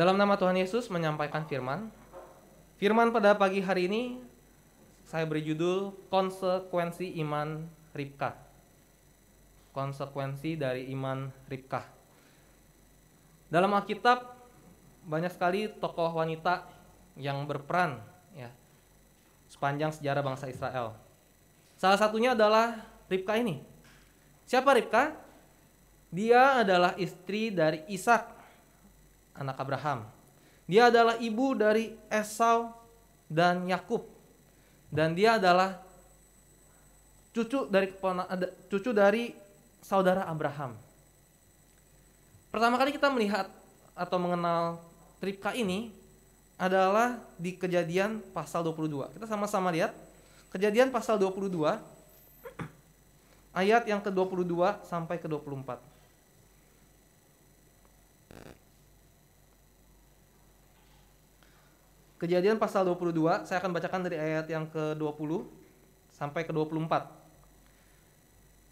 Dalam nama Tuhan Yesus menyampaikan firman. Firman pada pagi hari ini saya beri judul Konsekuensi Iman Ribka. Konsekuensi dari iman Ribka. Dalam Alkitab banyak sekali tokoh wanita yang berperan ya sepanjang sejarah bangsa Israel. Salah satunya adalah Ribka ini. Siapa Ribka? Dia adalah istri dari Ishak anak Abraham. Dia adalah ibu dari Esau dan Yakub. Dan dia adalah cucu dari cucu dari saudara Abraham. Pertama kali kita melihat atau mengenal Ribka ini adalah di kejadian pasal 22. Kita sama-sama lihat kejadian pasal 22 ayat yang ke-22 sampai ke-24. Kejadian pasal 22, saya akan bacakan dari ayat yang ke-20 sampai ke-24.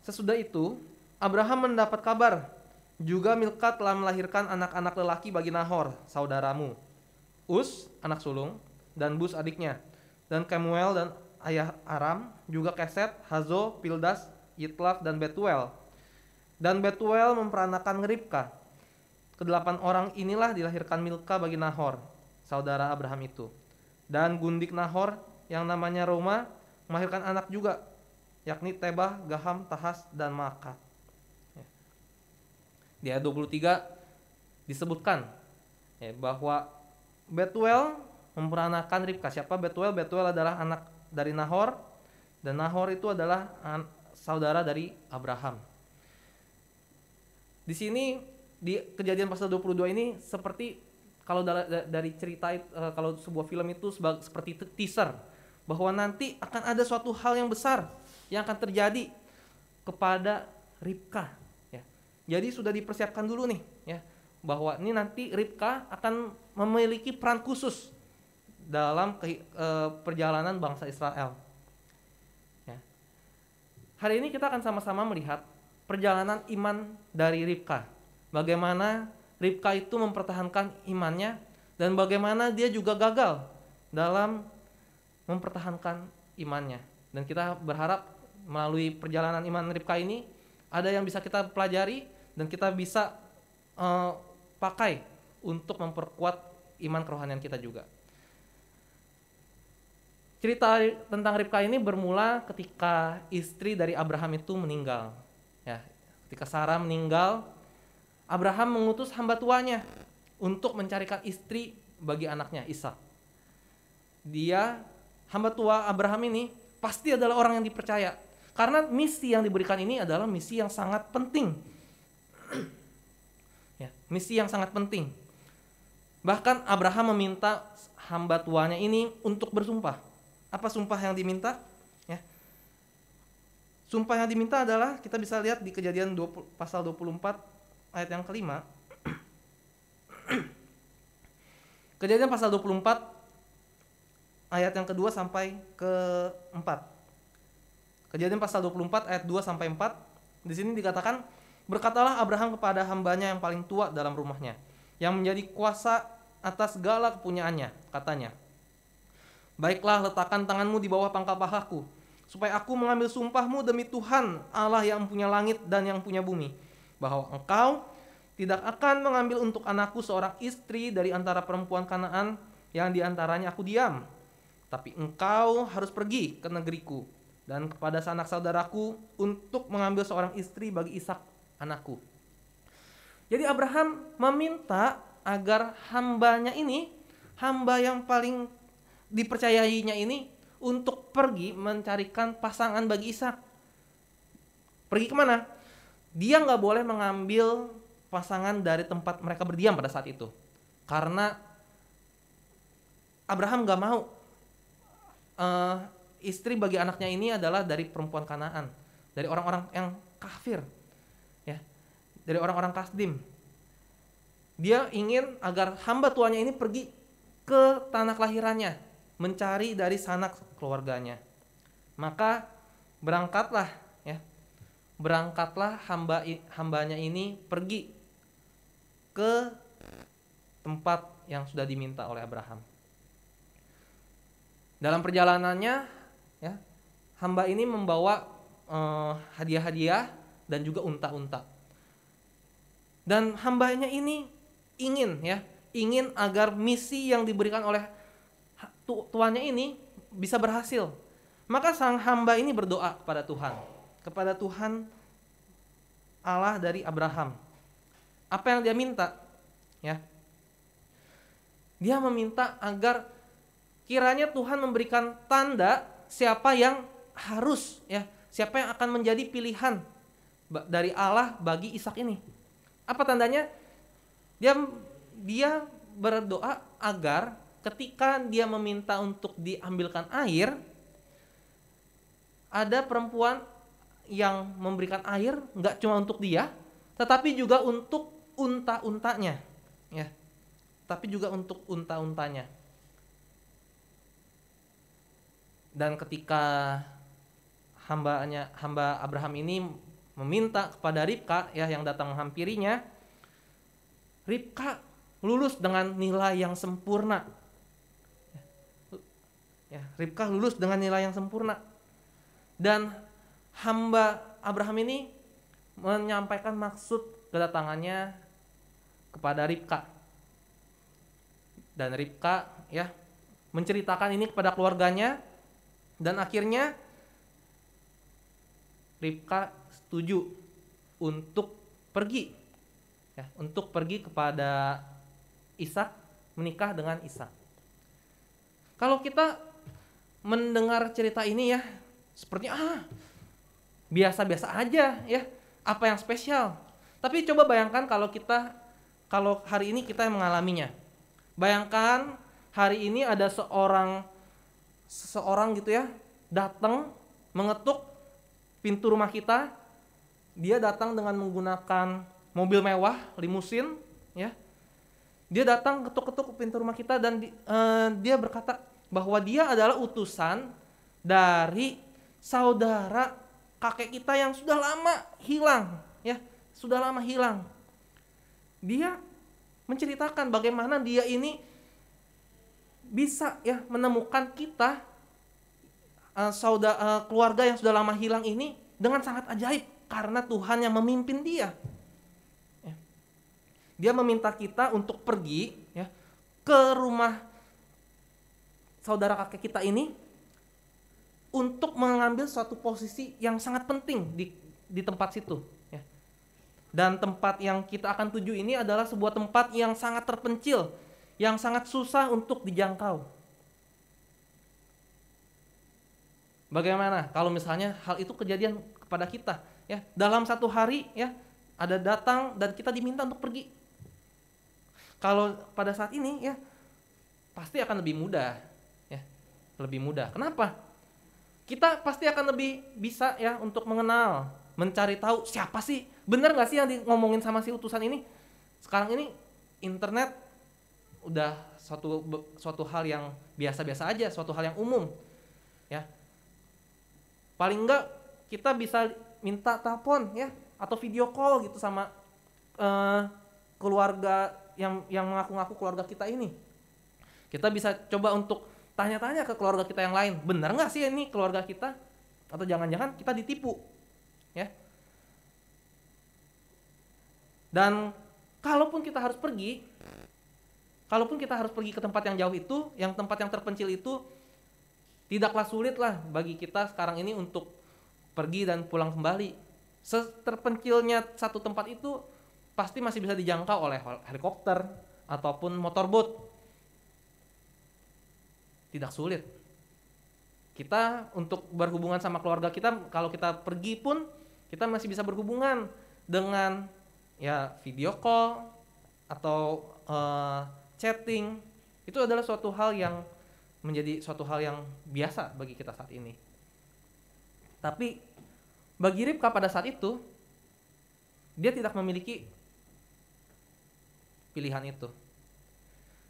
Sesudah itu, Abraham mendapat kabar, juga Milka telah melahirkan anak-anak lelaki bagi Nahor, saudaramu. Us, anak sulung, dan Bus adiknya, dan Kemuel dan ayah Aram, juga Keset, Hazo, Pildas, Yitlaf, dan Betuel. Dan Betuel memperanakan Ribka. Kedelapan orang inilah dilahirkan Milka bagi Nahor, saudara Abraham itu. Dan Gundik Nahor yang namanya Roma melahirkan anak juga, yakni Tebah, Gaham, Tahas, dan Makat. Ya. Di ayat 23 disebutkan ya, bahwa Betuel memperanakan Ribka. Siapa Betuel? Betuel adalah anak dari Nahor dan Nahor itu adalah saudara dari Abraham. Di sini di kejadian pasal 22 ini seperti kalau dari cerita uh, kalau sebuah film itu seperti teaser bahwa nanti akan ada suatu hal yang besar yang akan terjadi kepada Ribka ya. Jadi sudah dipersiapkan dulu nih ya bahwa ini nanti Ribka akan memiliki peran khusus dalam ke, uh, eh, perjalanan bangsa Israel. Ya. Hari ini kita akan sama-sama melihat perjalanan iman dari Ribka. Bagaimana Ribka itu mempertahankan imannya dan bagaimana dia juga gagal dalam mempertahankan imannya. Dan kita berharap melalui perjalanan iman Ribka ini ada yang bisa kita pelajari dan kita bisa uh, pakai untuk memperkuat iman kerohanian kita juga. Cerita tentang Ribka ini bermula ketika istri dari Abraham itu meninggal. Ya, ketika Sarah meninggal, Abraham mengutus hamba tuanya untuk mencarikan istri bagi anaknya Ishak. Dia hamba tua Abraham ini pasti adalah orang yang dipercaya karena misi yang diberikan ini adalah misi yang sangat penting. ya, misi yang sangat penting. Bahkan Abraham meminta hamba tuanya ini untuk bersumpah. Apa sumpah yang diminta? Ya. Sumpah yang diminta adalah kita bisa lihat di Kejadian 20, pasal 24 ayat yang kelima Kejadian pasal 24 ayat yang kedua sampai keempat, Kejadian pasal 24 ayat 2 sampai 4. Di sini dikatakan, "Berkatalah Abraham kepada hambanya yang paling tua dalam rumahnya, yang menjadi kuasa atas segala kepunyaannya," katanya. "Baiklah, letakkan tanganmu di bawah pangkal pahaku, supaya aku mengambil sumpahmu demi Tuhan, Allah yang punya langit dan yang punya bumi." bahwa engkau tidak akan mengambil untuk anakku seorang istri dari antara perempuan Kanaan yang diantaranya aku diam. Tapi engkau harus pergi ke negeriku dan kepada sanak saudaraku untuk mengambil seorang istri bagi Ishak anakku. Jadi Abraham meminta agar hambanya ini, hamba yang paling dipercayainya ini untuk pergi mencarikan pasangan bagi Ishak. Pergi kemana? dia nggak boleh mengambil pasangan dari tempat mereka berdiam pada saat itu karena Abraham nggak mau uh, istri bagi anaknya ini adalah dari perempuan Kanaan dari orang-orang yang kafir ya dari orang-orang kasdim dia ingin agar hamba tuanya ini pergi ke tanah kelahirannya mencari dari sanak keluarganya maka berangkatlah berangkatlah hamba hambanya ini pergi ke tempat yang sudah diminta oleh Abraham. Dalam perjalanannya, ya, hamba ini membawa hadiah eh, hadiah-hadiah dan juga unta-unta. Dan hambanya ini ingin ya, ingin agar misi yang diberikan oleh tuannya ini bisa berhasil. Maka sang hamba ini berdoa kepada Tuhan kepada Tuhan Allah dari Abraham. Apa yang dia minta? Ya. Dia meminta agar kiranya Tuhan memberikan tanda siapa yang harus ya, siapa yang akan menjadi pilihan dari Allah bagi Ishak ini. Apa tandanya? Dia dia berdoa agar ketika dia meminta untuk diambilkan air ada perempuan yang memberikan air nggak cuma untuk dia, tetapi juga untuk unta-untanya, ya. Tapi juga untuk unta-untanya. Dan ketika hambanya hamba Abraham ini meminta kepada Ribka ya yang datang menghampirinya, Ribka lulus dengan nilai yang sempurna. Ya, Ribka lulus dengan nilai yang sempurna. Dan hamba Abraham ini menyampaikan maksud kedatangannya kepada Ribka. Dan Ribka ya menceritakan ini kepada keluarganya dan akhirnya Ribka setuju untuk pergi ya, untuk pergi kepada Ishak menikah dengan Ishak. Kalau kita mendengar cerita ini ya sepertinya ah biasa-biasa aja ya apa yang spesial tapi coba bayangkan kalau kita kalau hari ini kita yang mengalaminya bayangkan hari ini ada seorang seseorang gitu ya datang mengetuk pintu rumah kita dia datang dengan menggunakan mobil mewah limusin ya dia datang ketuk-ketuk pintu rumah kita dan di, eh, dia berkata bahwa dia adalah utusan dari saudara kakek kita yang sudah lama hilang, ya, sudah lama hilang. Dia menceritakan bagaimana dia ini bisa ya menemukan kita uh, eh, saudara uh, eh, keluarga yang sudah lama hilang ini dengan sangat ajaib karena Tuhan yang memimpin dia. Ya. Dia meminta kita untuk pergi ya ke rumah saudara kakek kita ini untuk mengambil suatu posisi yang sangat penting di di tempat situ ya. Dan tempat yang kita akan tuju ini adalah sebuah tempat yang sangat terpencil, yang sangat susah untuk dijangkau. Bagaimana kalau misalnya hal itu kejadian kepada kita ya dalam satu hari ya ada datang dan kita diminta untuk pergi. Kalau pada saat ini ya pasti akan lebih mudah ya lebih mudah. Kenapa? kita pasti akan lebih bisa ya untuk mengenal, mencari tahu siapa sih, bener nggak sih yang di ngomongin sama si utusan ini? Sekarang ini internet udah suatu suatu hal yang biasa-biasa aja, suatu hal yang umum, ya. Paling enggak kita bisa minta telepon ya atau video call gitu sama uh, keluarga yang yang mengaku-ngaku keluarga kita ini. Kita bisa coba untuk tanya-tanya ke keluarga kita yang lain benar nggak sih ini keluarga kita atau jangan-jangan kita ditipu ya dan kalaupun kita harus pergi kalaupun kita harus pergi ke tempat yang jauh itu yang tempat yang terpencil itu tidaklah sulit lah bagi kita sekarang ini untuk pergi dan pulang kembali terpencilnya satu tempat itu pasti masih bisa dijangkau oleh helikopter ataupun motorboat tidak sulit. Kita untuk berhubungan sama keluarga kita kalau kita pergi pun kita masih bisa berhubungan dengan ya video call atau uh, chatting. Itu adalah suatu hal yang menjadi suatu hal yang biasa bagi kita saat ini. Tapi bagi Ripka pada saat itu dia tidak memiliki pilihan itu.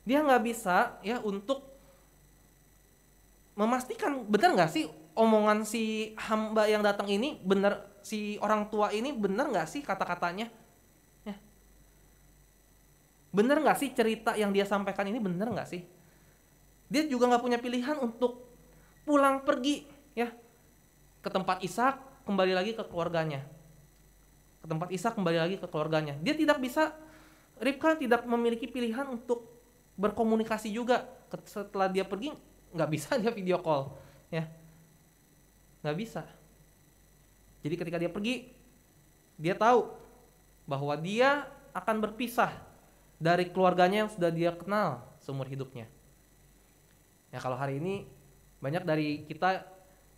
Dia nggak bisa ya untuk memastikan benar nggak sih omongan si hamba yang datang ini benar si orang tua ini benar nggak sih kata-katanya ya. benar nggak sih cerita yang dia sampaikan ini benar nggak sih dia juga nggak punya pilihan untuk pulang pergi ya ke tempat Ishak kembali lagi ke keluarganya ke tempat Ishak kembali lagi ke keluarganya dia tidak bisa Ribka tidak memiliki pilihan untuk berkomunikasi juga setelah dia pergi nggak bisa dia video call ya nggak bisa jadi ketika dia pergi dia tahu bahwa dia akan berpisah dari keluarganya yang sudah dia kenal seumur hidupnya ya kalau hari ini banyak dari kita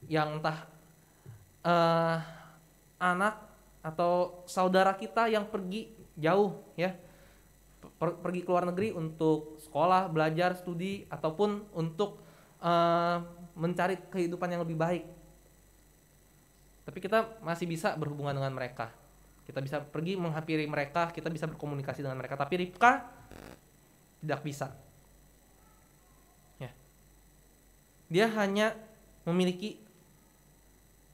yang entah uh, anak atau saudara kita yang pergi jauh ya per pergi ke luar negeri untuk sekolah belajar studi ataupun untuk Eh, mencari kehidupan yang lebih baik. Tapi kita masih bisa berhubungan dengan mereka. Kita bisa pergi menghampiri mereka, kita bisa berkomunikasi dengan mereka. Tapi Rifka tidak bisa. Ya. Dia hanya memiliki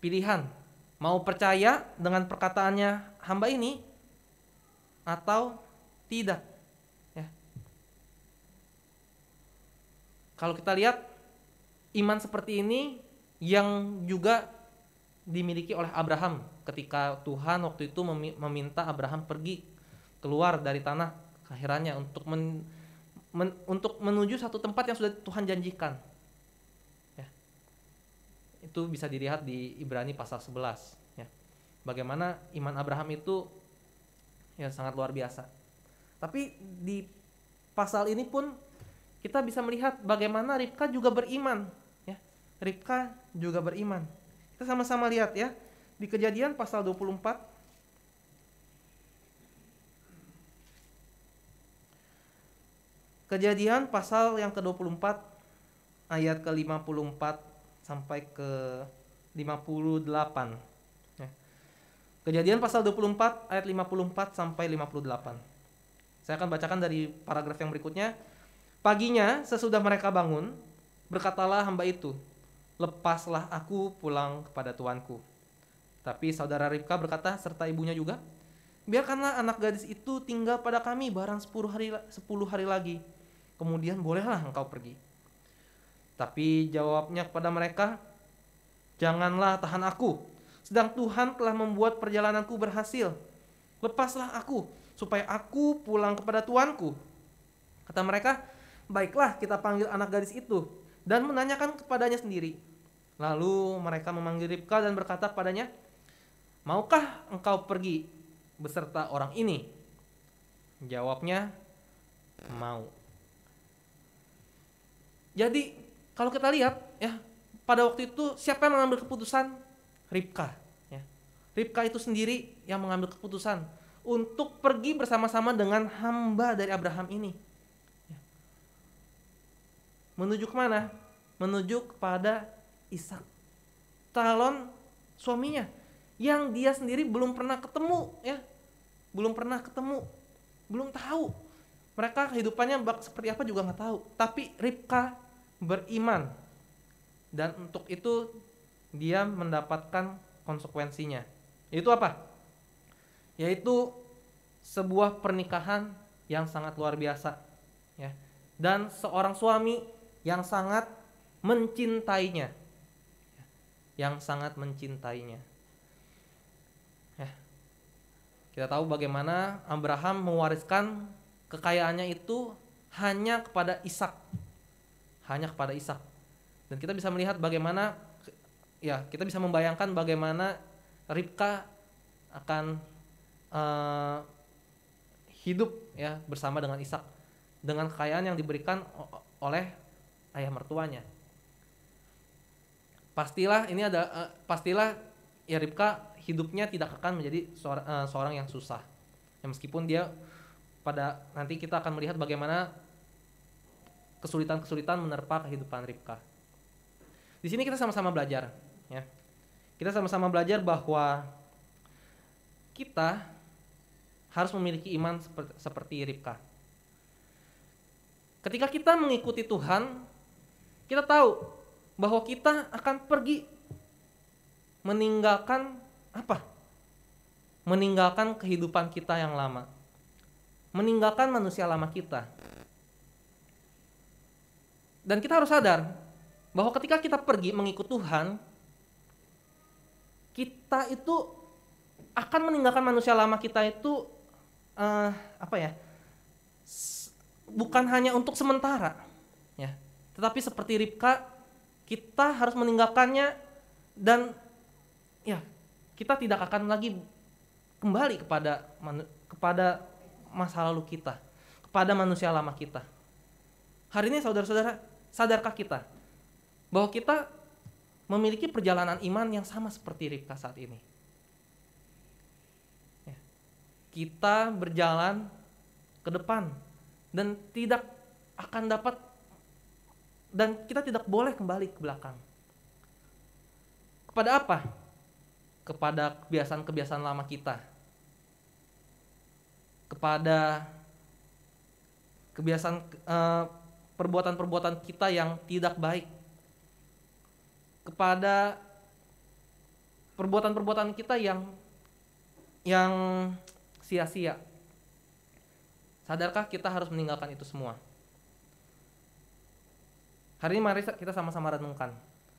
pilihan mau percaya dengan perkataannya hamba ini atau tidak. Ya. Kalau kita lihat iman seperti ini yang juga dimiliki oleh Abraham ketika Tuhan waktu itu meminta Abraham pergi keluar dari tanah kelahirannya untuk men, men, untuk menuju satu tempat yang sudah Tuhan janjikan. Ya. Itu bisa dilihat di Ibrani pasal 11 ya. Bagaimana iman Abraham itu ya sangat luar biasa. Tapi di pasal ini pun kita bisa melihat bagaimana Rifka juga beriman Ribka juga beriman. Kita sama-sama lihat ya di Kejadian pasal 24 Kejadian pasal yang ke-24 ayat ke-54 sampai ke 58. Ya. Kejadian pasal 24 ayat 54 sampai 58. Saya akan bacakan dari paragraf yang berikutnya. Paginya sesudah mereka bangun, berkatalah hamba itu, lepaslah aku pulang kepada tuanku. Tapi saudara Ribka berkata serta ibunya juga, biarkanlah anak gadis itu tinggal pada kami barang sepuluh hari, 10 hari lagi. Kemudian bolehlah engkau pergi. Tapi jawabnya kepada mereka, janganlah tahan aku. Sedang Tuhan telah membuat perjalananku berhasil. Lepaslah aku, supaya aku pulang kepada tuanku. Kata mereka, baiklah kita panggil anak gadis itu dan menanyakan kepadanya sendiri. Lalu mereka memanggil Ribka dan berkata kepadanya, "Maukah engkau pergi beserta orang ini?" Jawabnya, "Mau." Jadi, kalau kita lihat ya, pada waktu itu siapa yang mengambil keputusan? Ribka, ya. Ribka itu sendiri yang mengambil keputusan untuk pergi bersama-sama dengan hamba dari Abraham ini menuju kemana? Menuju kepada Ishak, calon suaminya yang dia sendiri belum pernah ketemu ya, belum pernah ketemu, belum tahu. Mereka kehidupannya bak seperti apa juga nggak tahu. Tapi Ribka beriman dan untuk itu dia mendapatkan konsekuensinya. yaitu apa? Yaitu sebuah pernikahan yang sangat luar biasa ya. Dan seorang suami yang sangat mencintainya. Yang sangat mencintainya. Ya. Kita tahu bagaimana Abraham mewariskan kekayaannya itu hanya kepada Ishak. Hanya kepada Ishak. Dan kita bisa melihat bagaimana ya, kita bisa membayangkan bagaimana Ribka akan uh, hidup ya bersama dengan Ishak dengan kekayaan yang diberikan oleh ayah mertuanya. Pastilah ini ada uh, pastilah ya Ribka hidupnya tidak akan menjadi seorang, uh, eh, seorang yang susah. Ya, meskipun dia pada nanti kita akan melihat bagaimana kesulitan-kesulitan menerpa kehidupan Ripka. Di sini kita sama-sama belajar, ya. Kita sama-sama belajar bahwa kita harus memiliki iman seperti, seperti Ketika kita mengikuti Tuhan, kita tahu bahwa kita akan pergi meninggalkan apa? Meninggalkan kehidupan kita yang lama. Meninggalkan manusia lama kita. Dan kita harus sadar bahwa ketika kita pergi mengikut Tuhan, kita itu akan meninggalkan manusia lama kita itu uh, apa ya? bukan hanya untuk sementara, ya tetapi seperti Ribka, kita harus meninggalkannya dan ya kita tidak akan lagi kembali kepada kepada masa lalu kita, kepada manusia lama kita. Hari ini saudara-saudara, sadarkah kita bahwa kita memiliki perjalanan iman yang sama seperti Ribka saat ini? Ya, kita berjalan ke depan dan tidak akan dapat dan kita tidak boleh kembali ke belakang. Kepada apa? Kepada kebiasaan-kebiasaan lama kita. Kepada kebiasaan eh, perbuatan-perbuatan kita yang tidak baik. Kepada perbuatan-perbuatan kita yang yang sia-sia. Sadarkah kita harus meninggalkan itu semua? Hari ini mari kita sama-sama renungkan.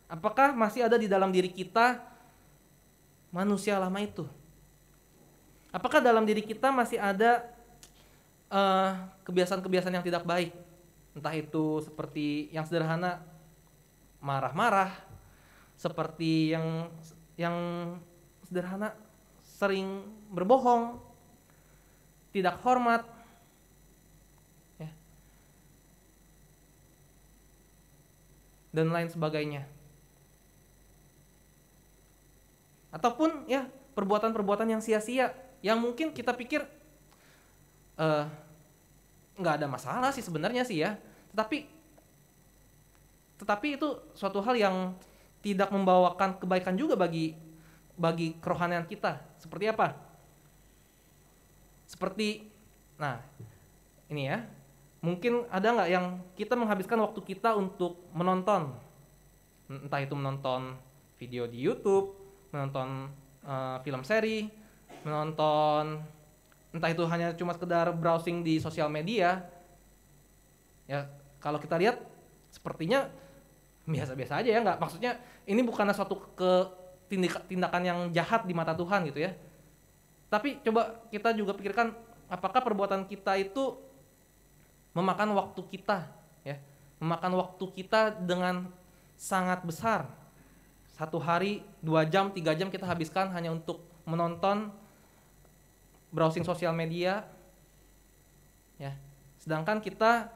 Apakah masih ada di dalam diri kita manusia lama itu? Apakah dalam diri kita masih ada kebiasaan eh, kebiasaan-kebiasaan yang tidak baik? Entah itu seperti yang sederhana marah-marah, seperti yang yang sederhana sering berbohong, tidak hormat, dan lain sebagainya. Ataupun ya perbuatan-perbuatan yang sia-sia yang mungkin kita pikir eh, nggak uh, ada masalah sih sebenarnya sih ya, tetapi tetapi itu suatu hal yang tidak membawakan kebaikan juga bagi bagi kerohanian kita. Seperti apa? Seperti nah ini ya mungkin ada nggak yang kita menghabiskan waktu kita untuk menonton entah itu menonton video di YouTube menonton uh, film seri menonton entah itu hanya cuma sekedar browsing di sosial media ya kalau kita lihat sepertinya biasa-biasa aja ya nggak maksudnya ini bukanlah suatu ke tindakan yang jahat di mata Tuhan gitu ya tapi coba kita juga pikirkan apakah perbuatan kita itu memakan waktu kita ya memakan waktu kita dengan sangat besar satu hari dua jam tiga jam kita habiskan hanya untuk menonton browsing sosial media ya sedangkan kita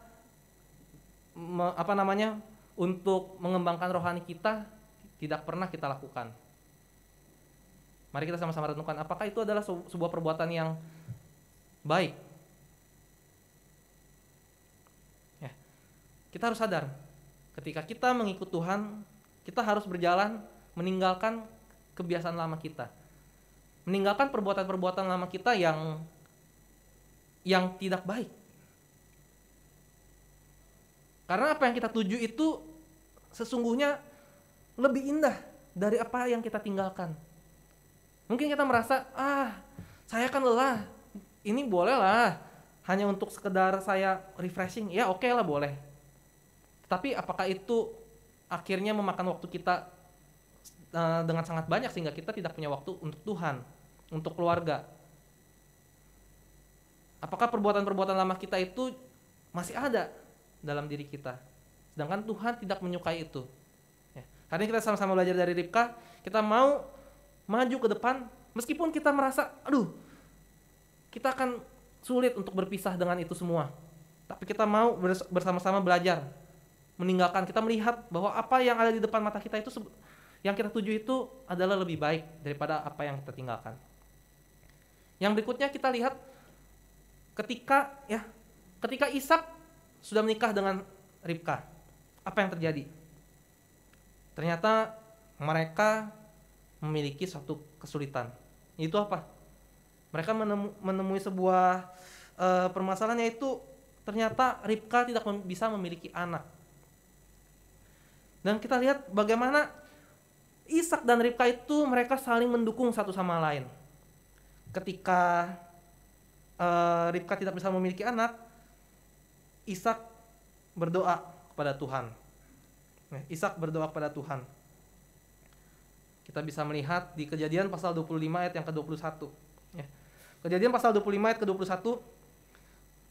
me, apa namanya untuk mengembangkan rohani kita tidak pernah kita lakukan mari kita sama-sama renungkan apakah itu adalah sebuah perbuatan yang baik Kita harus sadar, ketika kita mengikut Tuhan, kita harus berjalan meninggalkan kebiasaan lama kita. Meninggalkan perbuatan-perbuatan lama kita yang yang tidak baik. Karena apa yang kita tuju itu sesungguhnya lebih indah dari apa yang kita tinggalkan. Mungkin kita merasa, ah saya kan lelah, ini bolehlah hanya untuk sekedar saya refreshing, ya oke okay lah boleh. Tapi apakah itu akhirnya memakan waktu kita uh, dengan sangat banyak sehingga kita tidak punya waktu untuk Tuhan, untuk keluarga? Apakah perbuatan-perbuatan lama kita itu masih ada dalam diri kita? Sedangkan Tuhan tidak menyukai itu. Ya. Hari kita sama-sama belajar dari Ribka, kita mau maju ke depan meskipun kita merasa, aduh, kita akan sulit untuk berpisah dengan itu semua. Tapi kita mau bersama-sama belajar meninggalkan kita melihat bahwa apa yang ada di depan mata kita itu yang kita tuju itu adalah lebih baik daripada apa yang kita tinggalkan. Yang berikutnya kita lihat ketika ya ketika Ishak sudah menikah dengan Ribka, apa yang terjadi? Ternyata mereka memiliki suatu kesulitan. Itu apa? Mereka menemu, menemui sebuah uh, permasalahan yaitu ternyata Ribka tidak mem bisa memiliki anak dan kita lihat bagaimana Ishak dan Ribka itu mereka saling mendukung satu sama lain. Ketika uh, Ribka tidak bisa memiliki anak, Ishak berdoa kepada Tuhan. Nah, Ishak berdoa kepada Tuhan. Kita bisa melihat di kejadian pasal 25 ayat yang ke-21. Ya. Kejadian pasal 25 ayat ke-21,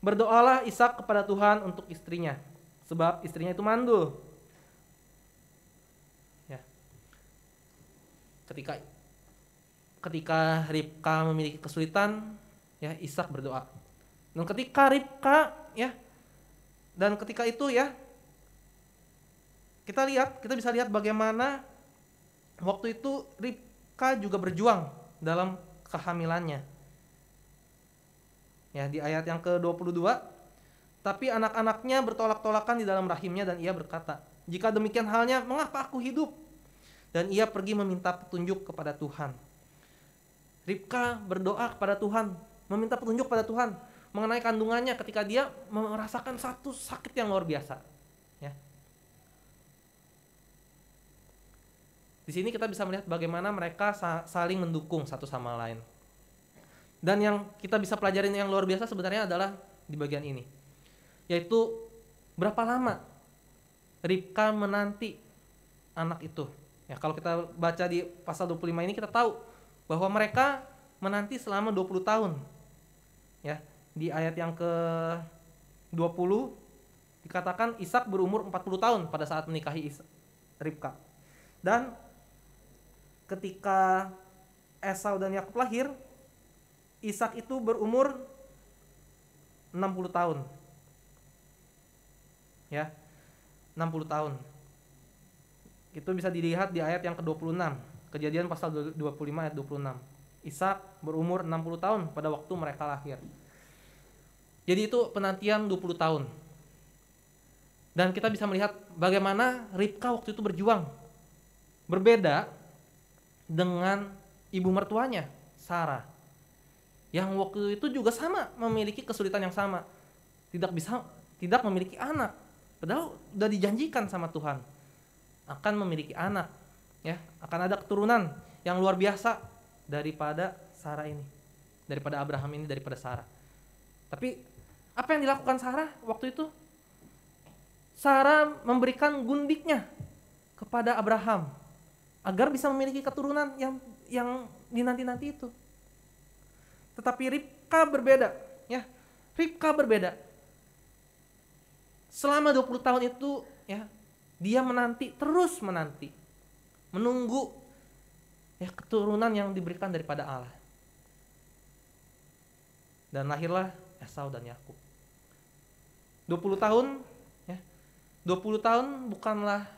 berdoalah Ishak kepada Tuhan untuk istrinya, sebab istrinya itu mandul. ketika ketika Ribka memiliki kesulitan ya Ishak berdoa dan ketika Ribka ya dan ketika itu ya kita lihat kita bisa lihat bagaimana waktu itu Ribka juga berjuang dalam kehamilannya ya di ayat yang ke-22 tapi anak-anaknya bertolak-tolakan di dalam rahimnya dan ia berkata jika demikian halnya mengapa aku hidup dan ia pergi meminta petunjuk kepada Tuhan. Ribka berdoa kepada Tuhan, meminta petunjuk kepada Tuhan mengenai kandungannya ketika dia merasakan satu sakit yang luar biasa. Ya. Di sini kita bisa melihat bagaimana mereka saling mendukung satu sama lain. Dan yang kita bisa pelajarin yang luar biasa sebenarnya adalah di bagian ini. Yaitu berapa lama Ribka menanti anak itu. Ya kalau kita baca di pasal 25 ini kita tahu bahwa mereka menanti selama 20 tahun. Ya, di ayat yang ke 20 dikatakan Ishak berumur 40 tahun pada saat menikahi Ribka. Dan ketika Esau dan Yakub lahir, Ishak itu berumur 60 tahun. Ya. 60 tahun. Itu bisa dilihat di ayat yang ke-26, kejadian pasal 25 ayat 26. Ishak berumur 60 tahun pada waktu mereka lahir. Jadi itu penantian 20 tahun. Dan kita bisa melihat bagaimana Ribka waktu itu berjuang. Berbeda dengan ibu mertuanya, Sarah. Yang waktu itu juga sama, memiliki kesulitan yang sama. Tidak bisa tidak memiliki anak. Padahal sudah dijanjikan sama Tuhan akan memiliki anak ya akan ada keturunan yang luar biasa daripada Sarah ini daripada Abraham ini daripada Sarah tapi apa yang dilakukan Sarah waktu itu Sarah memberikan gundiknya kepada Abraham agar bisa memiliki keturunan yang yang dinanti-nanti itu tetapi Ribka berbeda ya Ribka berbeda selama 20 tahun itu ya dia menanti, terus menanti. Menunggu ya keturunan yang diberikan daripada Allah. Dan lahirlah Esau dan Yakub. 20 tahun ya. 20 tahun bukanlah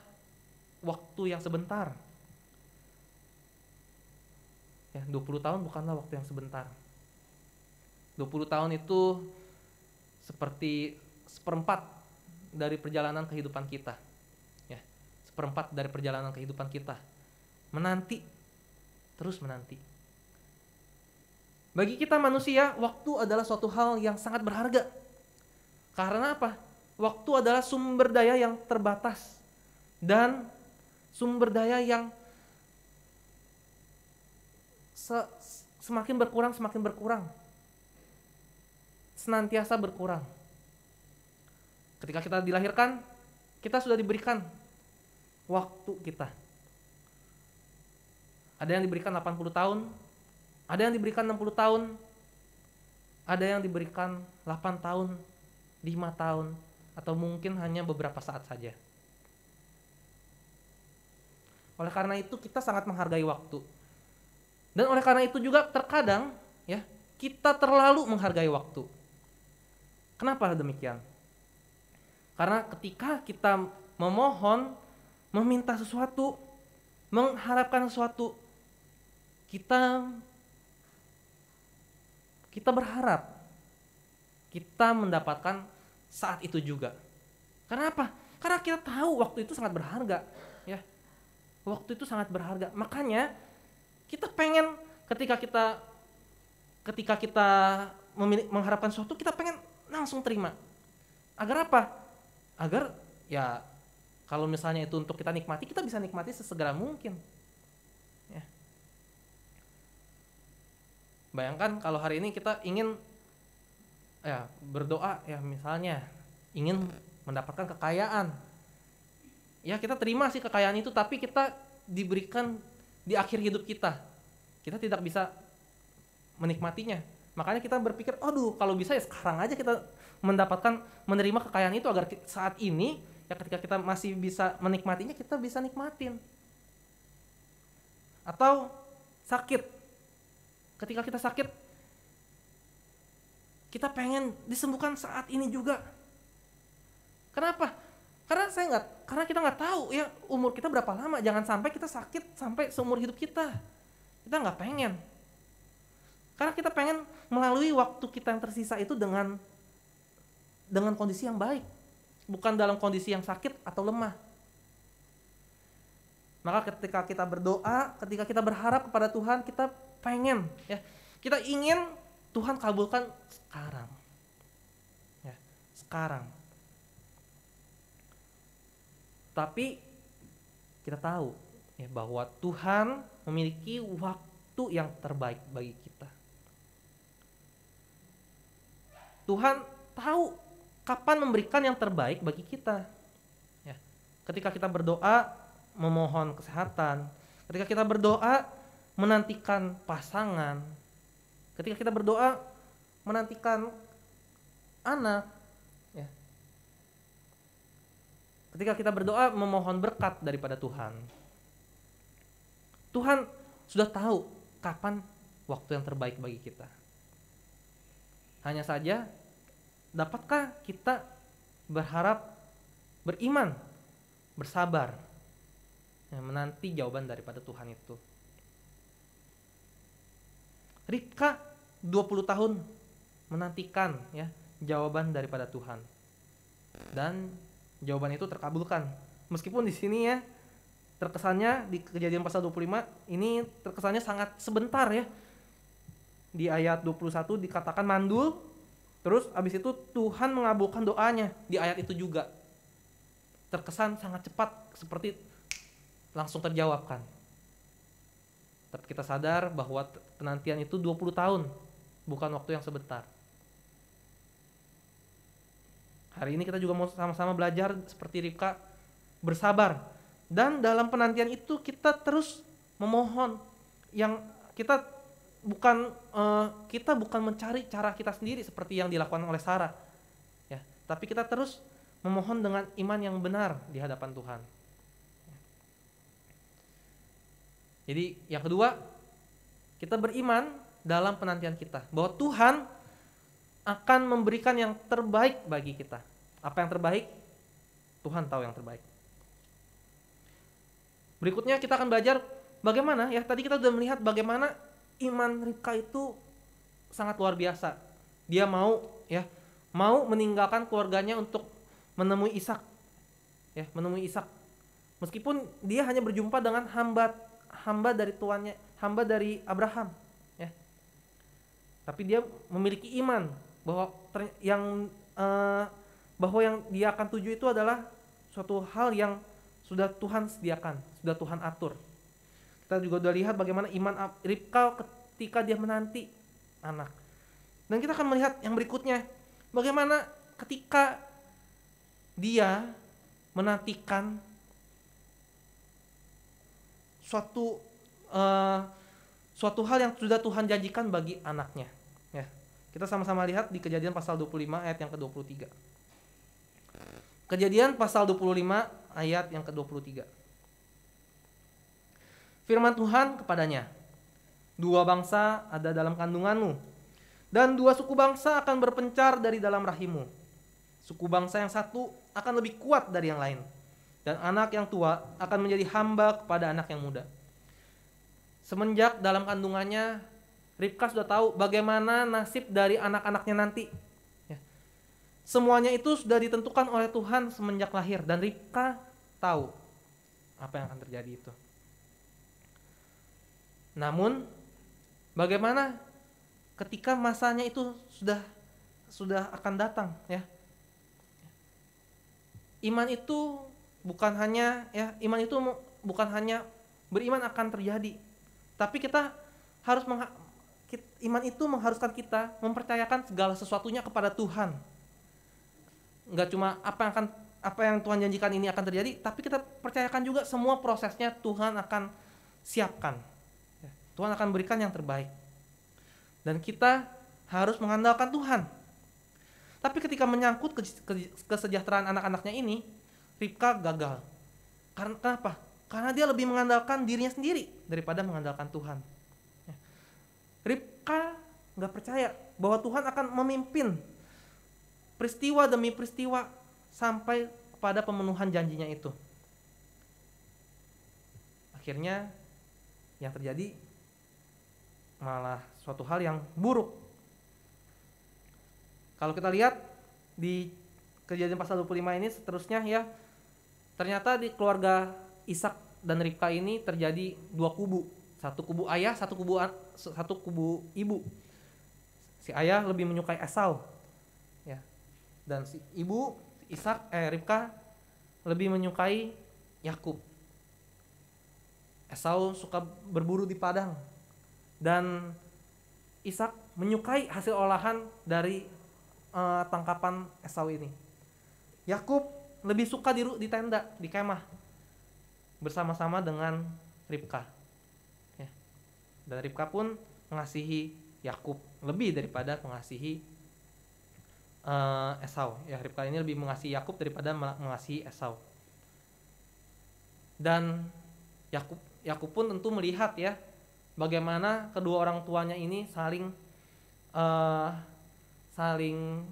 waktu yang sebentar. Ya, 20 tahun bukanlah waktu yang sebentar. 20 tahun itu seperti seperempat dari perjalanan kehidupan kita seperempat dari perjalanan kehidupan kita. Menanti, terus menanti. Bagi kita manusia, waktu adalah suatu hal yang sangat berharga. Karena apa? Waktu adalah sumber daya yang terbatas dan sumber daya yang se semakin berkurang, semakin berkurang. Senantiasa berkurang. Ketika kita dilahirkan, kita sudah diberikan waktu kita. Ada yang diberikan 80 tahun, ada yang diberikan 60 tahun, ada yang diberikan 8 tahun, 5 tahun, atau mungkin hanya beberapa saat saja. Oleh karena itu kita sangat menghargai waktu. Dan oleh karena itu juga terkadang ya, kita terlalu menghargai waktu. Kenapa demikian? Karena ketika kita memohon meminta sesuatu, mengharapkan sesuatu, kita kita berharap kita mendapatkan saat itu juga. Karena apa? Karena kita tahu waktu itu sangat berharga, ya. Waktu itu sangat berharga. Makanya kita pengen ketika kita ketika kita memilih, mengharapkan sesuatu kita pengen langsung terima. Agar apa? Agar ya kalau misalnya itu untuk kita nikmati, kita bisa nikmati sesegera mungkin. Ya. Bayangkan kalau hari ini kita ingin ya berdoa ya misalnya ingin mendapatkan kekayaan. Ya kita terima sih kekayaan itu tapi kita diberikan di akhir hidup kita. Kita tidak bisa menikmatinya. Makanya kita berpikir, aduh kalau bisa ya sekarang aja kita mendapatkan menerima kekayaan itu agar saat ini Ya, ketika kita masih bisa menikmatinya kita bisa nikmatin atau sakit ketika kita sakit kita pengen disembuhkan saat ini juga kenapa karena saya nggak karena kita nggak tahu ya umur kita berapa lama jangan sampai kita sakit sampai seumur hidup kita kita nggak pengen karena kita pengen melalui waktu kita yang tersisa itu dengan dengan kondisi yang baik bukan dalam kondisi yang sakit atau lemah. Maka ketika kita berdoa, ketika kita berharap kepada Tuhan, kita pengen ya. Kita ingin Tuhan kabulkan sekarang. Ya, sekarang. Tapi kita tahu ya bahwa Tuhan memiliki waktu yang terbaik bagi kita. Tuhan tahu kapan memberikan yang terbaik bagi kita. Ya. Ketika kita berdoa memohon kesehatan, ketika kita berdoa menantikan pasangan, ketika kita berdoa menantikan anak, ya. ketika kita berdoa memohon berkat daripada Tuhan. Tuhan sudah tahu kapan waktu yang terbaik bagi kita. Hanya saja dapatkah kita berharap beriman, bersabar, menanti jawaban daripada Tuhan itu. Rika 20 tahun menantikan ya jawaban daripada Tuhan. Dan jawaban itu terkabulkan. Meskipun di sini ya terkesannya di kejadian pasal 25 ini terkesannya sangat sebentar ya. Di ayat 21 dikatakan mandul Terus abis itu Tuhan mengabulkan doanya di ayat itu juga. Terkesan sangat cepat seperti langsung terjawabkan. Tapi kita sadar bahwa penantian itu 20 tahun, bukan waktu yang sebentar. Hari ini kita juga mau sama-sama belajar seperti Rika bersabar dan dalam penantian itu kita terus memohon yang kita bukan uh, kita bukan mencari cara kita sendiri seperti yang dilakukan oleh Sarah ya tapi kita terus memohon dengan iman yang benar di hadapan Tuhan jadi yang kedua kita beriman dalam penantian kita bahwa Tuhan akan memberikan yang terbaik bagi kita apa yang terbaik Tuhan tahu yang terbaik berikutnya kita akan belajar bagaimana ya tadi kita sudah melihat bagaimana iman mereka itu sangat luar biasa. Dia mau ya, mau meninggalkan keluarganya untuk menemui Ishak. Ya, menemui Ishak. Meskipun dia hanya berjumpa dengan hamba hamba dari tuannya, hamba dari Abraham, ya. Tapi dia memiliki iman bahwa yang eh, bahwa yang dia akan tuju itu adalah suatu hal yang sudah Tuhan sediakan, sudah Tuhan atur. Kita juga sudah lihat bagaimana iman Ribka ketika dia menanti anak. Dan kita akan melihat yang berikutnya, bagaimana ketika dia menantikan suatu uh, suatu hal yang sudah Tuhan janjikan bagi anaknya. Ya. Kita sama-sama lihat di Kejadian pasal 25 ayat yang ke-23. Kejadian pasal 25 ayat yang ke-23 firman Tuhan kepadanya, Dua bangsa ada dalam kandunganmu, dan dua suku bangsa akan berpencar dari dalam rahimmu. Suku bangsa yang satu akan lebih kuat dari yang lain, dan anak yang tua akan menjadi hamba kepada anak yang muda. Semenjak dalam kandungannya, Ripka sudah tahu bagaimana nasib dari anak-anaknya nanti. Ya. Semuanya itu sudah ditentukan oleh Tuhan semenjak lahir, dan Ripka tahu apa yang akan terjadi itu. Namun bagaimana ketika masanya itu sudah sudah akan datang ya. Iman itu bukan hanya ya iman itu bukan hanya beriman akan terjadi, tapi kita harus mengha- iman itu mengharuskan kita mempercayakan segala sesuatunya kepada Tuhan. Enggak cuma apa yang akan apa yang Tuhan janjikan ini akan terjadi, tapi kita percayakan juga semua prosesnya Tuhan akan siapkan. Tuhan akan berikan yang terbaik. Dan kita harus mengandalkan Tuhan. Tapi ketika menyangkut kesejahteraan anak-anaknya ini, Ribka gagal. Karena kenapa? Karena dia lebih mengandalkan dirinya sendiri daripada mengandalkan Tuhan. Ya. Ribka nggak percaya bahwa Tuhan akan memimpin peristiwa demi peristiwa sampai pada pemenuhan janjinya itu. Akhirnya yang terjadi malah suatu hal yang buruk. Kalau kita lihat di kejadian pasal 25 ini seterusnya ya ternyata di keluarga Ishak dan Ripka ini terjadi dua kubu, satu kubu ayah, satu kubu satu kubu ibu. Si ayah lebih menyukai Esau. Ya. Dan si ibu Ishak eh Ripka lebih menyukai Yakub. Esau suka berburu di padang, dan Ishak menyukai hasil olahan dari uh, tangkapan Esau ini. Yakub lebih suka di di tenda, di kemah bersama-sama dengan Ribka. Ya. Dan Ribka pun mengasihi Yakub lebih daripada mengasihi uh, Esau. Ya, Ribka ini lebih mengasihi Yakub daripada mengasihi Esau. Dan Yakub Yakub pun tentu melihat ya bagaimana kedua orang tuanya ini saling uh, saling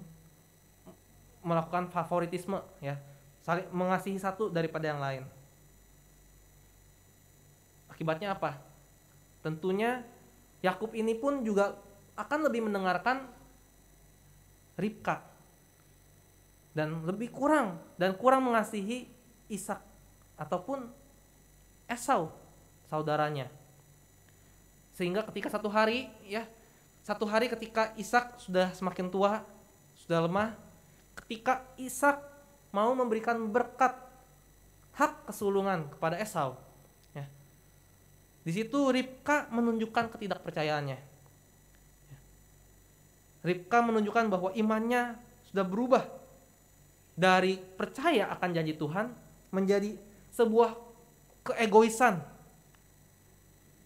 melakukan favoritisme ya saling mengasihi satu daripada yang lain akibatnya apa tentunya Yakub ini pun juga akan lebih mendengarkan Ribka dan lebih kurang dan kurang mengasihi Ishak ataupun Esau saudaranya sehingga ketika satu hari ya satu hari ketika Ishak sudah semakin tua sudah lemah ketika Ishak mau memberikan berkat hak kesulungan kepada Esau ya. di situ Ribka menunjukkan ketidakpercayaannya Ribka menunjukkan bahwa imannya sudah berubah dari percaya akan janji Tuhan menjadi sebuah keegoisan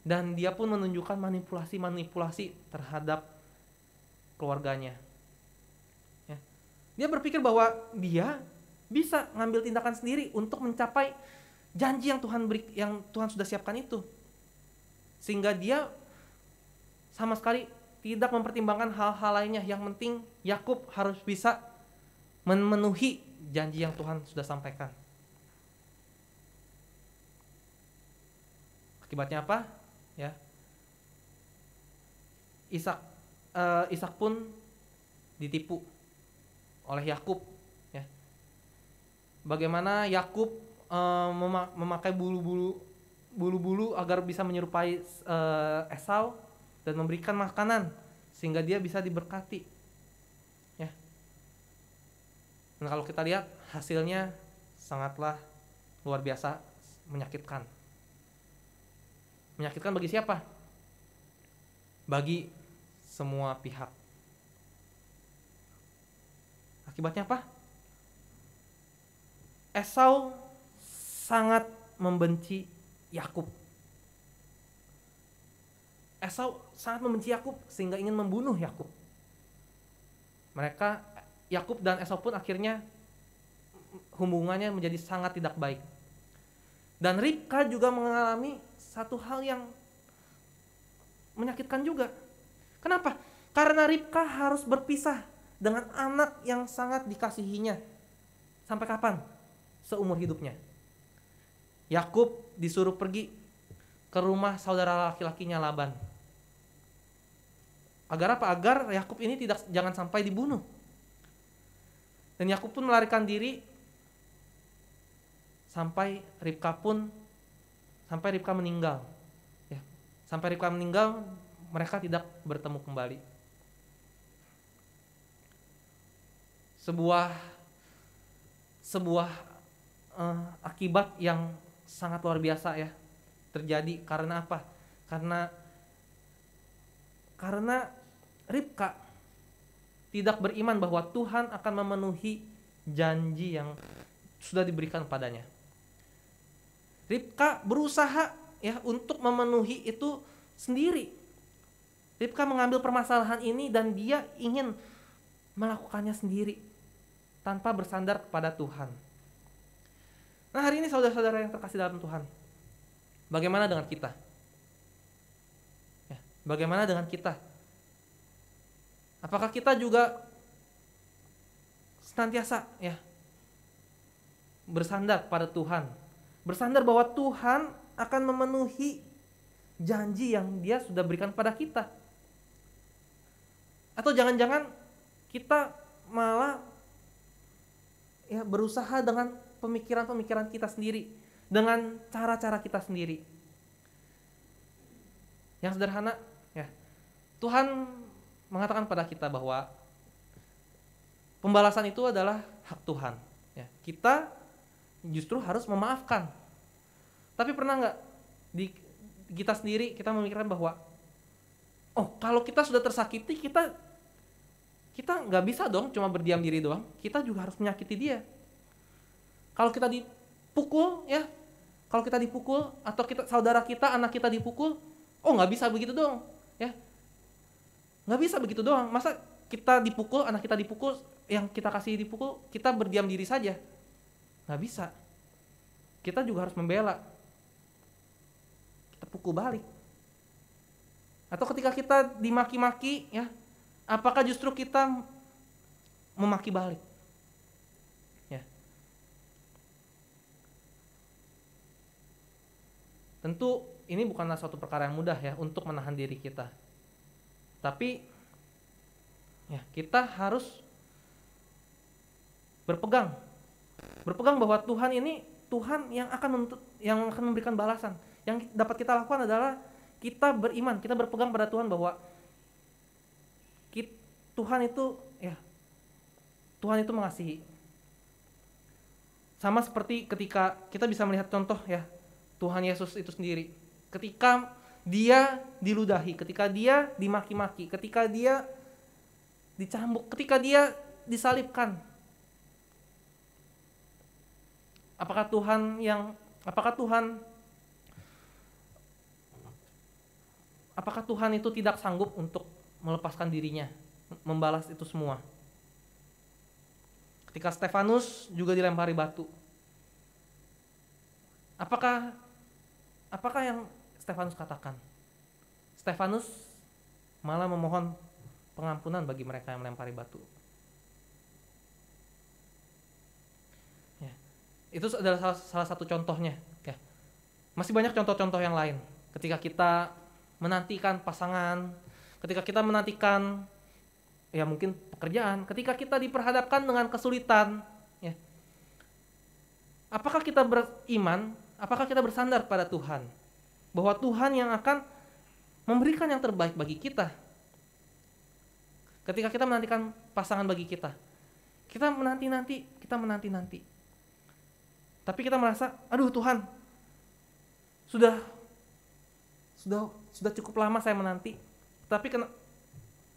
dan dia pun menunjukkan manipulasi-manipulasi terhadap keluarganya. Ya. Dia berpikir bahwa dia bisa ngambil tindakan sendiri untuk mencapai janji yang Tuhan beri, yang Tuhan sudah siapkan itu. Sehingga dia sama sekali tidak mempertimbangkan hal-hal lainnya. Yang penting Yakub harus bisa memenuhi janji yang Tuhan sudah sampaikan. Akibatnya apa? ya Ishak uh, eh, Ishak pun ditipu oleh Yakub ya bagaimana Yakub uh, memakai bulu-bulu bulu-bulu agar bisa menyerupai uh, Esau dan memberikan makanan sehingga dia bisa diberkati ya dan kalau kita lihat hasilnya sangatlah luar biasa menyakitkan Menyakitkan bagi siapa? Bagi semua pihak. Akibatnya apa? Esau sangat membenci Yakub. Esau sangat membenci Yakub sehingga ingin membunuh Yakub. Mereka Yakub dan Esau pun akhirnya hubungannya menjadi sangat tidak baik. Dan Ribka juga mengalami satu hal yang menyakitkan juga. Kenapa? Karena Ribka harus berpisah dengan anak yang sangat dikasihinya. Sampai kapan? Seumur hidupnya. Yakub disuruh pergi ke rumah saudara laki-lakinya Laban. Agar apa? Agar Yakub ini tidak jangan sampai dibunuh. Dan Yakub pun melarikan diri sampai Ribka pun sampai Ribka meninggal. Ya, sampai Ribka meninggal, mereka tidak bertemu kembali. Sebuah sebuah uh, akibat yang sangat luar biasa ya terjadi karena apa? Karena karena Ribka tidak beriman bahwa Tuhan akan memenuhi janji yang sudah diberikan padanya Ribka berusaha ya untuk memenuhi itu sendiri. Ribka mengambil permasalahan ini dan dia ingin melakukannya sendiri tanpa bersandar kepada Tuhan. Nah, hari ini saudara-saudara yang terkasih dalam Tuhan, bagaimana dengan kita? Ya, bagaimana dengan kita? Apakah kita juga senantiasa ya bersandar pada Tuhan bersandar bahwa Tuhan akan memenuhi janji yang dia sudah berikan pada kita. Atau jangan-jangan kita malah ya berusaha dengan pemikiran-pemikiran kita sendiri, dengan cara-cara kita sendiri. Yang sederhana, ya. Tuhan mengatakan pada kita bahwa pembalasan itu adalah hak Tuhan. Ya, kita justru harus memaafkan. Tapi pernah nggak di kita sendiri kita memikirkan bahwa oh kalau kita sudah tersakiti kita kita nggak bisa dong cuma berdiam diri doang. Kita juga harus menyakiti dia. Kalau kita dipukul ya, kalau kita dipukul atau kita saudara kita anak kita dipukul, oh nggak bisa begitu dong ya. Nggak bisa begitu doang. Masa kita dipukul anak kita dipukul yang kita kasih dipukul kita berdiam diri saja nggak bisa kita juga harus membela kita pukul balik atau ketika kita dimaki-maki ya apakah justru kita memaki balik ya tentu ini bukanlah suatu perkara yang mudah ya untuk menahan diri kita tapi ya kita harus berpegang berpegang bahwa Tuhan ini Tuhan yang akan yang akan memberikan balasan. Yang dapat kita lakukan adalah kita beriman, kita berpegang pada Tuhan bahwa kita, Tuhan itu ya Tuhan itu mengasihi. Sama seperti ketika kita bisa melihat contoh ya Tuhan Yesus itu sendiri. Ketika dia diludahi, ketika dia dimaki-maki, ketika dia dicambuk, ketika dia disalibkan, Apakah Tuhan yang apakah Tuhan apakah Tuhan itu tidak sanggup untuk melepaskan dirinya, membalas itu semua? Ketika Stefanus juga dilempari batu. Apakah apakah yang Stefanus katakan? Stefanus malah memohon pengampunan bagi mereka yang melempari batu. itu adalah salah, salah satu contohnya ya masih banyak contoh-contoh yang lain ketika kita menantikan pasangan ketika kita menantikan ya mungkin pekerjaan ketika kita diperhadapkan dengan kesulitan ya apakah kita beriman apakah kita bersandar pada Tuhan bahwa Tuhan yang akan memberikan yang terbaik bagi kita ketika kita menantikan pasangan bagi kita kita menanti-nanti kita menanti-nanti tapi kita merasa, aduh Tuhan, sudah sudah sudah cukup lama saya menanti, tapi kena,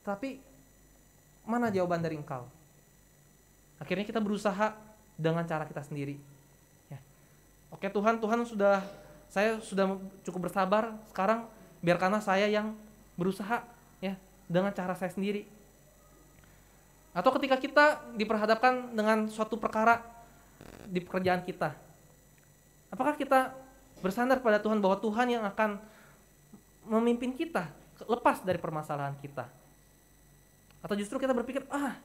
tapi mana jawaban dari engkau? Akhirnya kita berusaha dengan cara kita sendiri. Ya. Oke Tuhan, Tuhan sudah saya sudah cukup bersabar. Sekarang biarkanlah saya yang berusaha ya dengan cara saya sendiri. Atau ketika kita diperhadapkan dengan suatu perkara di pekerjaan kita. Apakah kita bersandar pada Tuhan bahwa Tuhan yang akan memimpin kita lepas dari permasalahan kita? Atau justru kita berpikir, ah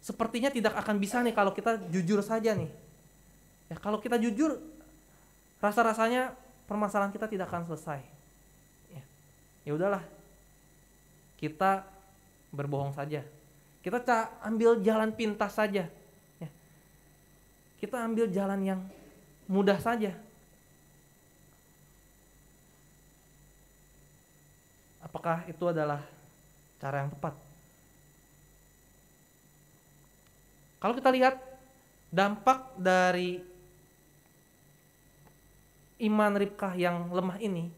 sepertinya tidak akan bisa nih kalau kita jujur saja nih. Ya kalau kita jujur, rasa-rasanya permasalahan kita tidak akan selesai. Ya, ya udahlah, kita berbohong saja. Kita ambil jalan pintas saja kita ambil jalan yang mudah saja. Apakah itu adalah cara yang tepat? Kalau kita lihat dampak dari iman Ribkah yang lemah ini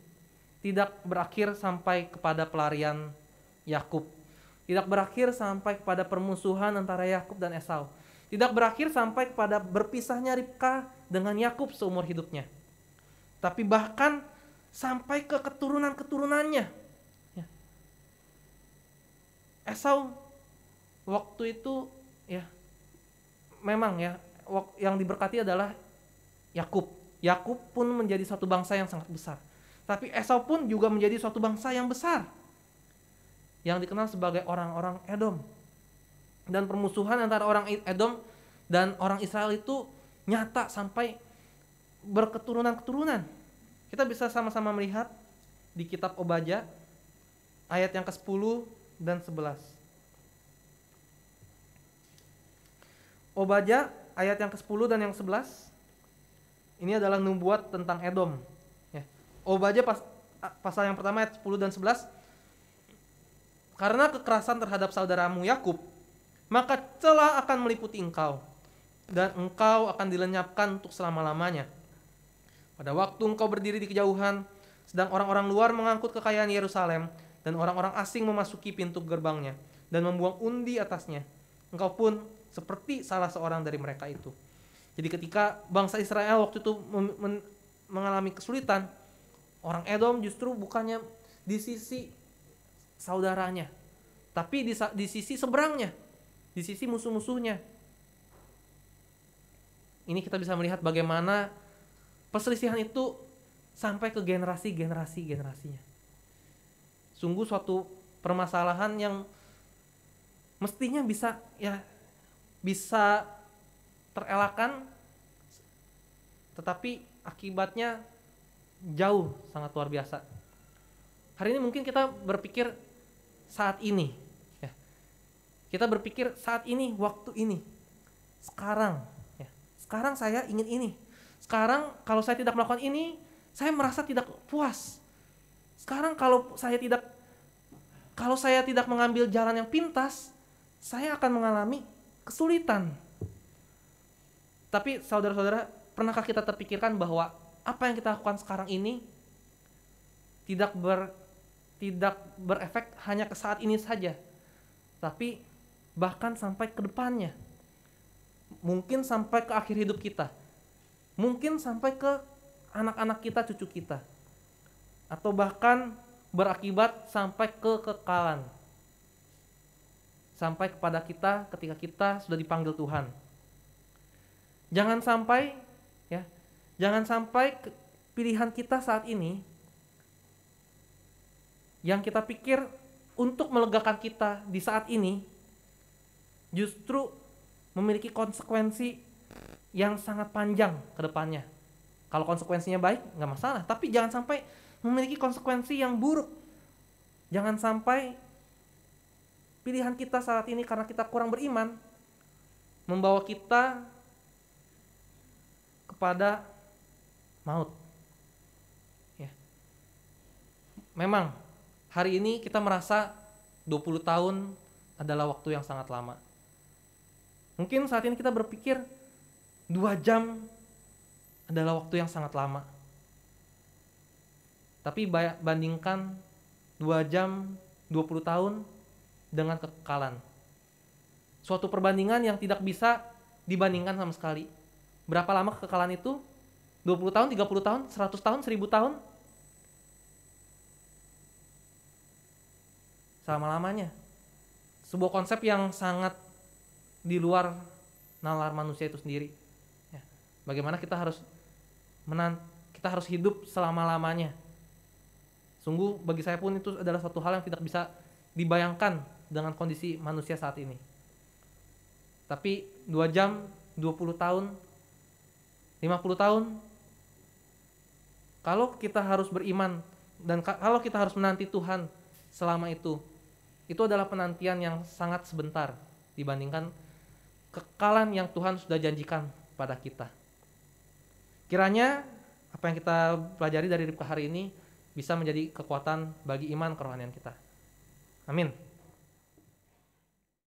tidak berakhir sampai kepada pelarian Yakub. Tidak berakhir sampai kepada permusuhan antara Yakub dan Esau tidak berakhir sampai kepada berpisahnya Ribka dengan Yakub seumur hidupnya. Tapi bahkan sampai ke keturunan-keturunannya. Ya. Esau waktu itu ya memang ya yang diberkati adalah Yakub. Yakub pun menjadi satu bangsa yang sangat besar. Tapi Esau pun juga menjadi suatu bangsa yang besar. Yang dikenal sebagai orang-orang Edom dan permusuhan antara orang Edom dan orang Israel itu nyata sampai berketurunan-keturunan. Kita bisa sama-sama melihat di kitab Obaja ayat yang ke-10 dan 11. Obaja ayat yang ke-10 dan yang 11 ini adalah nubuat tentang Edom. Ya. Obaja pas, pasal yang pertama ayat 10 dan 11 karena kekerasan terhadap saudaramu Yakub maka celah akan meliputi engkau dan engkau akan dilenyapkan untuk selama-lamanya. Pada waktu engkau berdiri di kejauhan, sedang orang-orang luar mengangkut kekayaan Yerusalem dan orang-orang asing memasuki pintu gerbangnya dan membuang undi atasnya. Engkau pun seperti salah seorang dari mereka itu. Jadi ketika bangsa Israel waktu itu mengalami kesulitan, orang Edom justru bukannya di sisi saudaranya, tapi di, di sisi seberangnya di sisi musuh-musuhnya. Ini kita bisa melihat bagaimana perselisihan itu sampai ke generasi-generasi generasinya. Sungguh suatu permasalahan yang mestinya bisa ya bisa terelakkan tetapi akibatnya jauh sangat luar biasa. Hari ini mungkin kita berpikir saat ini kita berpikir saat ini, waktu ini, sekarang. Ya. Sekarang saya ingin ini. Sekarang kalau saya tidak melakukan ini, saya merasa tidak puas. Sekarang kalau saya tidak kalau saya tidak mengambil jalan yang pintas, saya akan mengalami kesulitan. Tapi saudara-saudara, pernahkah kita terpikirkan bahwa apa yang kita lakukan sekarang ini tidak ber tidak berefek hanya ke saat ini saja, tapi bahkan sampai ke depannya. Mungkin sampai ke akhir hidup kita. Mungkin sampai ke anak-anak kita, cucu kita. Atau bahkan berakibat sampai ke kekalan. Sampai kepada kita ketika kita sudah dipanggil Tuhan. Jangan sampai ya, jangan sampai pilihan kita saat ini yang kita pikir untuk melegakan kita di saat ini justru memiliki konsekuensi yang sangat panjang ke depannya. Kalau konsekuensinya baik, nggak masalah. Tapi jangan sampai memiliki konsekuensi yang buruk. Jangan sampai pilihan kita saat ini karena kita kurang beriman membawa kita kepada maut. Ya. Memang hari ini kita merasa 20 tahun adalah waktu yang sangat lama Mungkin saat ini kita berpikir dua jam adalah waktu yang sangat lama. Tapi bandingkan dua jam 20 tahun dengan kekekalan. Suatu perbandingan yang tidak bisa dibandingkan sama sekali. Berapa lama kekekalan itu? 20 tahun, 30 tahun, 100 tahun, 1000 tahun? Selama-lamanya. Sebuah konsep yang sangat di luar nalar manusia itu sendiri. Ya. Bagaimana kita harus menan kita harus hidup selama lamanya. Sungguh bagi saya pun itu adalah satu hal yang tidak bisa dibayangkan dengan kondisi manusia saat ini. Tapi 2 jam, 20 tahun, 50 tahun kalau kita harus beriman dan kalau kita harus menanti Tuhan selama itu itu adalah penantian yang sangat sebentar dibandingkan kekalan yang Tuhan sudah janjikan pada kita. Kiranya apa yang kita pelajari dari Ribka hari ini bisa menjadi kekuatan bagi iman kerohanian kita. Amin.